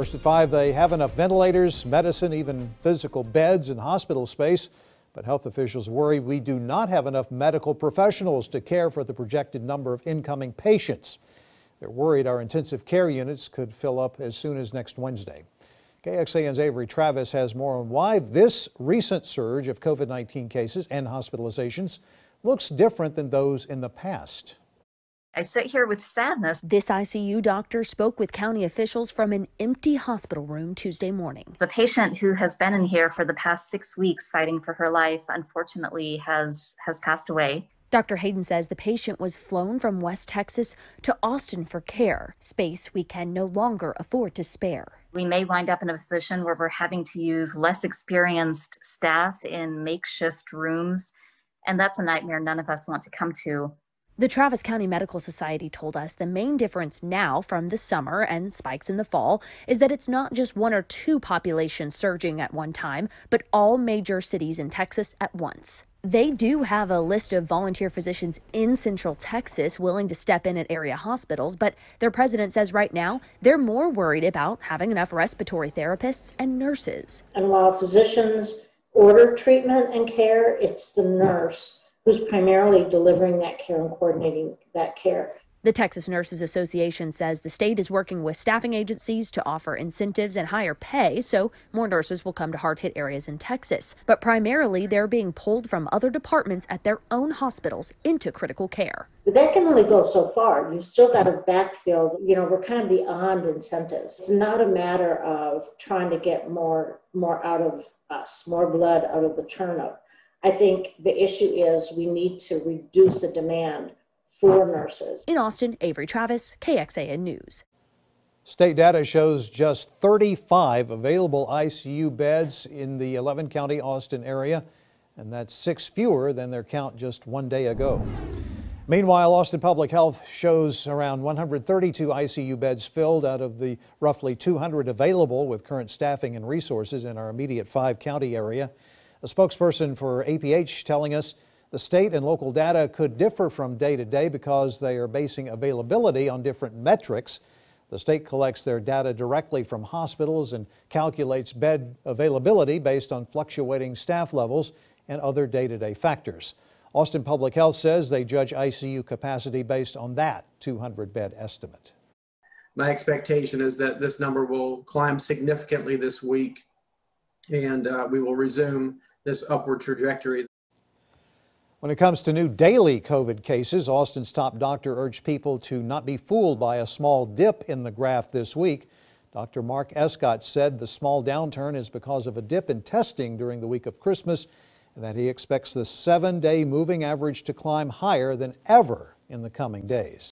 First at five, they have enough ventilators, medicine, even physical beds and hospital space. But health officials worry we do not have enough medical professionals to care for the projected number of incoming patients. They're worried our intensive care units could fill up as soon as next Wednesday. KXAN's Avery Travis has more on why this recent surge of COVID 19 cases and hospitalizations looks different than those in the past. I sit here with sadness. This ICU doctor spoke with county officials from an empty hospital room Tuesday morning. The patient who has been in here for the past six weeks fighting for her life, unfortunately, has, has passed away. Dr. Hayden says the patient was flown from West Texas to Austin for care, space we can no longer afford to spare. We may wind up in a position where we're having to use less experienced staff in makeshift rooms, and that's a nightmare none of us want to come to. The Travis County Medical Society told us the main difference now from the summer and spikes in the fall is that it's not just one or two populations surging at one time, but all major cities in Texas at once. They do have a list of volunteer physicians in Central Texas willing to step in at area hospitals, but their president says right now they're more worried about having enough respiratory therapists and nurses. And while physicians order treatment and care, it's the nurse who's primarily delivering that care and coordinating that care. The Texas Nurses Association says the state is working with staffing agencies to offer incentives and higher pay so more nurses will come to hard hit areas in Texas. But primarily, they're being pulled from other departments at their own hospitals into critical care. But that can only go so far. You've still got to backfill. You know, we're kind of beyond incentives. It's not a matter of trying to get more, more out of us, more blood out of the turnip I think the issue is we need to reduce the demand for nurses. In Austin, Avery Travis, KXAN News. State data shows just 35 available ICU beds in the 11 county Austin area, and that's six fewer than their count just one day ago. Meanwhile, Austin Public Health shows around 132 ICU beds filled out of the roughly 200 available with current staffing and resources in our immediate five county area. A spokesperson for APH telling us the state and local data could differ from day to day because they are basing availability on different metrics. The state collects their data directly from hospitals and calculates bed availability based on fluctuating staff levels and other day to day factors. Austin Public Health says they judge ICU capacity based on that 200 bed estimate. My expectation is that this number will climb significantly this week and uh, we will resume this upward trajectory. When it comes to new daily COVID cases, Austin's top doctor urged people to not be fooled by a small dip in the graph this week. Dr. Mark Escott said the small downturn is because of a dip in testing during the week of Christmas and that he expects the seven day moving average to climb higher than ever in the coming days.